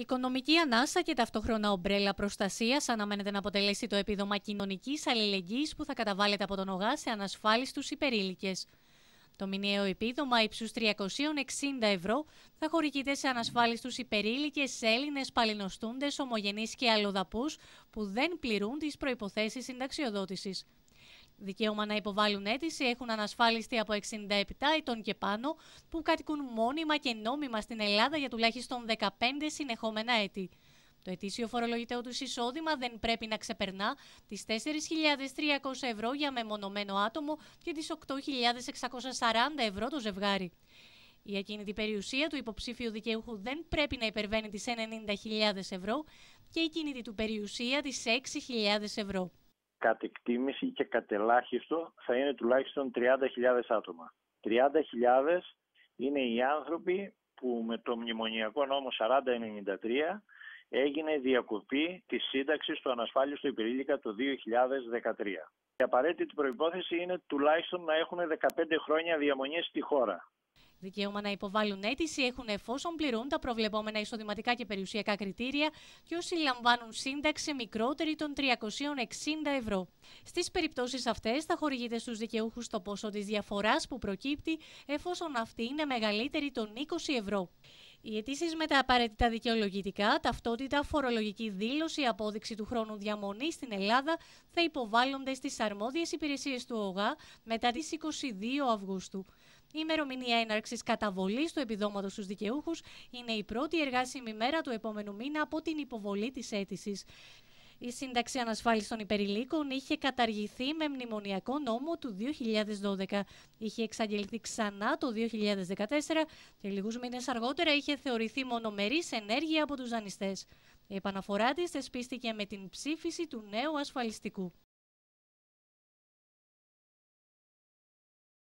Η οικονομική ανάσα και ταυτόχρονα ομπρέλα προστασίας αναμένεται να αποτελέσει το επίδομα κοινωνικής αλληλεγγύης που θα καταβάλλεται από τον ΟΓΑ σε ανασφάλιστους υπερήλικες. Το μηνιαίο επίδομα ύψου 360 ευρώ θα χορηγείται σε ανασφάλιστους υπερήλικες Έλληνες παλινοστούντες, ομογενείς και αλλοδαπούς που δεν πληρούν τις προποθέσει συνταξιοδότησης δικαίωμα να υποβάλουν αίτηση έχουν ανασφάλιστοι από 67 ετών και πάνω που κατοικούν μόνιμα και νόμιμα στην Ελλάδα για τουλάχιστον 15 συνεχόμενα έτη. Το ετήσιο φορολογητέο τους εισόδημα δεν πρέπει να ξεπερνά τις 4.300 ευρώ για μεμονωμένο άτομο και τις 8.640 ευρώ το ζευγάρι. Η ακίνητη περιουσία του υποψήφιου δικαιούχου δεν πρέπει να υπερβαίνει τις 90.000 ευρώ και η κίνητη του περιουσία τις 6.000 ευρώ κατ' εκτίμηση και κατ' ελάχιστο θα είναι τουλάχιστον 30.000 άτομα. 30.000 είναι οι άνθρωποι που με το μνημονιακό νόμο 4093 έγινε διακοπή της σύνταξης του ανασφάλιστου υπηρήλικα το 2013. Η απαραίτητη προϋπόθεση είναι τουλάχιστον να έχουν 15 χρόνια διαμονή στη χώρα δικαίωμα να υποβάλουν αίτηση έχουν εφόσον πληρούν τα προβλεπόμενα εισοδηματικά και περιουσιακά κριτήρια και όσοι λαμβάνουν σύνταξη μικρότερη των 360 ευρώ. Στις περιπτώσεις αυτές θα χορηγείται στους δικαιούχους το ποσό της διαφοράς που προκύπτει εφόσον αυτή είναι μεγαλύτερη των 20 ευρώ. Οι αιτήσεις με τα απαραίτητα δικαιολογητικά, ταυτότητα, φορολογική δήλωση, απόδειξη του χρόνου διαμονή στην Ελλάδα θα υποβάλλονται στις αρμόδιες υπηρεσίες του ΟΓΑ μετά τις 22 Αυγούστου. Η ημερομηνία έναρξης καταβολής του επιδόματος στους δικαιούχους είναι η πρώτη εργάσιμη μέρα του επόμενου μήνα από την υποβολή της αίτησης. Η σύνταξη ανασφάλισης των υπερηλίκων είχε καταργηθεί με μνημονιακό νόμο του 2012. Είχε εξαγγελθεί ξανά το 2014 και λιγού μήνες αργότερα είχε θεωρηθεί μονομερής ενέργεια από τους δανειστές. Η επαναφορά της θεσπίστηκε με την ψήφιση του νέου ασφαλιστικού.